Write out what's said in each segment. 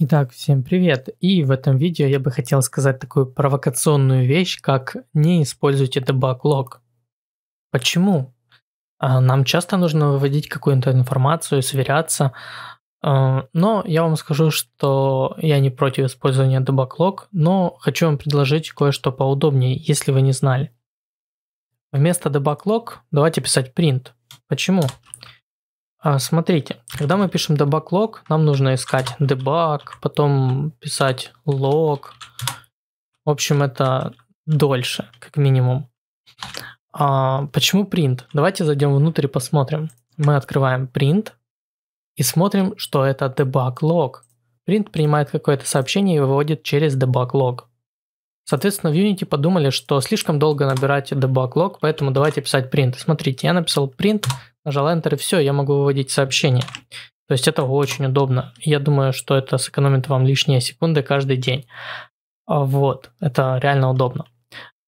Итак, всем привет! И в этом видео я бы хотел сказать такую провокационную вещь, как не используйте debug log. Почему? А, нам часто нужно выводить какую-то информацию, сверяться, а, но я вам скажу, что я не против использования debug log, но хочу вам предложить кое-что поудобнее, если вы не знали. Вместо debug log давайте писать print. Почему? А, смотрите, когда мы пишем debug log, нам нужно искать debug, потом писать log. В общем, это дольше, как минимум. А почему print? Давайте зайдем внутрь и посмотрим. Мы открываем print и смотрим, что это debug log. Print принимает какое-то сообщение и выводит через debug log. Соответственно, в Unity подумали, что слишком долго набирать debug log, поэтому давайте писать print. Смотрите, я написал print нажал Enter, и все, я могу выводить сообщение. То есть это очень удобно. Я думаю, что это сэкономит вам лишние секунды каждый день. А, вот, это реально удобно.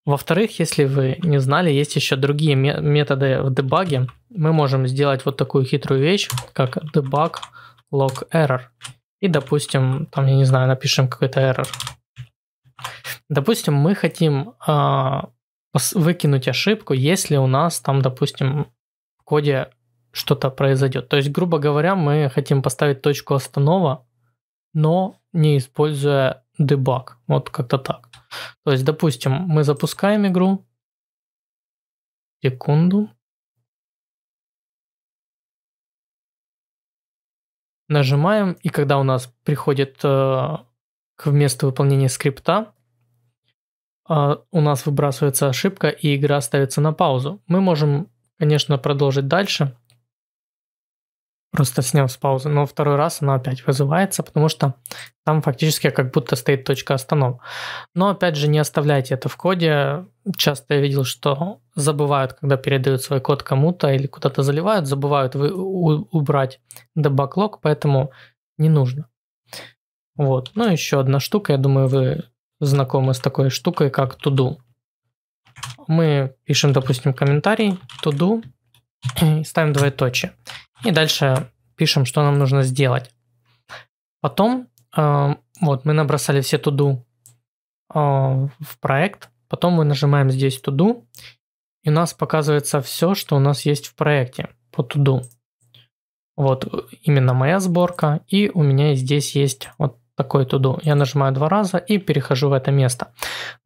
Во-вторых, если вы не знали, есть еще другие методы в дебаге. Мы можем сделать вот такую хитрую вещь, как debug log error. И, допустим, там, я не знаю, напишем какой-то error. Допустим, мы хотим э, выкинуть ошибку, если у нас там, допустим, коде что-то произойдет. То есть, грубо говоря, мы хотим поставить точку останова, но не используя дебаг. Вот как-то так. То есть, допустим, мы запускаем игру. Секунду. Нажимаем, и когда у нас приходит э, к месту выполнения скрипта, э, у нас выбрасывается ошибка, и игра ставится на паузу. Мы можем конечно, продолжить дальше. Просто снял с паузы. Но второй раз она опять вызывается, потому что там фактически как будто стоит точка останов. Но опять же, не оставляйте это в коде. Часто я видел, что забывают, когда передают свой код кому-то или куда-то заливают, забывают вы, у, убрать дебаклог, поэтому не нужно. Вот. Ну, еще одна штука, я думаю, вы знакомы с такой штукой, как to do мы пишем, допустим, комментарий to do и ставим двоеточие. И дальше пишем, что нам нужно сделать. Потом э, вот мы набросали все to do э, в проект. Потом мы нажимаем здесь to do, и у нас показывается все, что у нас есть в проекте по to do. Вот именно моя сборка, и у меня здесь есть вот такой туду. Я нажимаю два раза и перехожу в это место.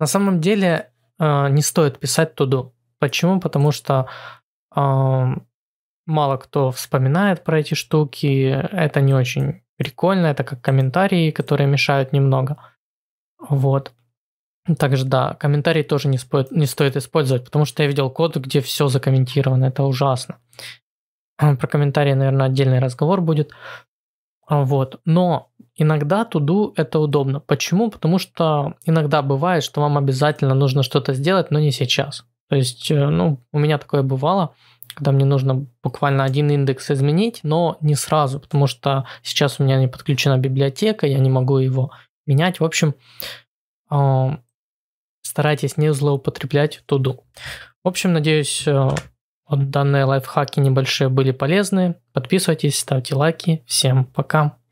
На самом деле Э, не стоит писать туду. Почему? Потому что мало кто вспоминает про эти штуки, это не очень прикольно, это как комментарии, которые мешают немного. Вот. Также да, комментарии тоже не, спо- не стоит использовать, потому что я видел код, где все закомментировано, это ужасно. Про комментарии, наверное, отдельный разговор будет. Вот. Но Иногда туду это удобно. Почему? Потому что иногда бывает, что вам обязательно нужно что-то сделать, но не сейчас. То есть, э, ну, у меня такое бывало, когда мне нужно буквально один индекс изменить, но не сразу, потому что сейчас у меня не подключена библиотека, я не могу его менять. В общем, а, старайтесь не злоупотреблять туду. В общем, надеюсь, э, вот данные лайфхаки небольшие были полезны. Подписывайтесь, ставьте лайки. Всем пока!